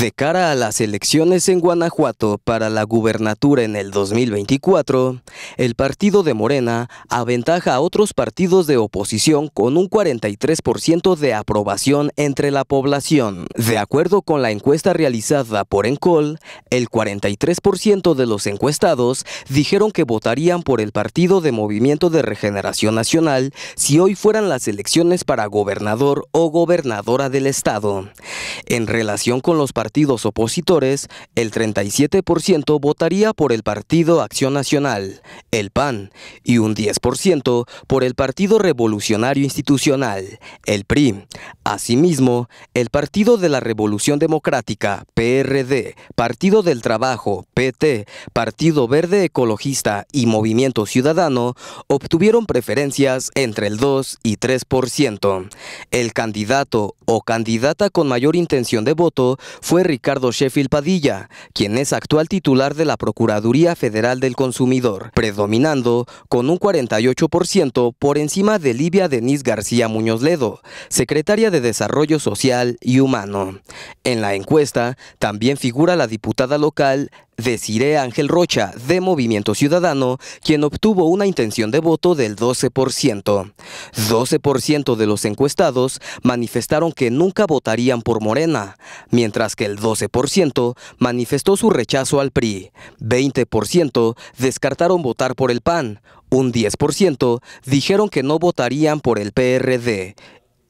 De cara a las elecciones en Guanajuato para la gubernatura en el 2024, el partido de Morena aventaja a otros partidos de oposición con un 43% de aprobación entre la población. De acuerdo con la encuesta realizada por Encol, el 43% de los encuestados dijeron que votarían por el partido de Movimiento de Regeneración Nacional si hoy fueran las elecciones para gobernador o gobernadora del estado. En relación con los partidos opositores, el 37% votaría por el Partido Acción Nacional, el PAN, y un 10% por el Partido Revolucionario Institucional, el PRI. Asimismo, el Partido de la Revolución Democrática, PRD, Partido del Trabajo, PT, Partido Verde Ecologista y Movimiento Ciudadano obtuvieron preferencias entre el 2 y 3%. El candidato o candidata con mayor intención de voto fue Ricardo Sheffield Padilla, quien es actual titular de la Procuraduría Federal del Consumidor, predominando con un 48% por encima de Livia Denise García Muñoz Ledo, secretaria de Desarrollo Social y Humano. En la encuesta también figura la diputada local Deciré Ángel Rocha, de Movimiento Ciudadano, quien obtuvo una intención de voto del 12%. 12% de los encuestados manifestaron que nunca votarían por Morena, mientras que el 12% manifestó su rechazo al PRI, 20% descartaron votar por el PAN, un 10% dijeron que no votarían por el PRD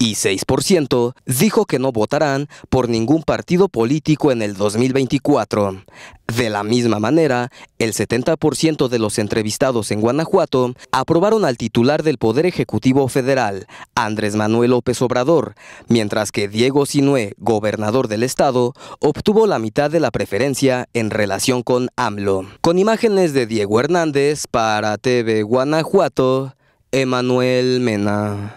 y 6% dijo que no votarán por ningún partido político en el 2024. De la misma manera, el 70% de los entrevistados en Guanajuato aprobaron al titular del Poder Ejecutivo Federal, Andrés Manuel López Obrador, mientras que Diego Sinué, gobernador del estado, obtuvo la mitad de la preferencia en relación con AMLO. Con imágenes de Diego Hernández para TV Guanajuato, Emanuel Mena.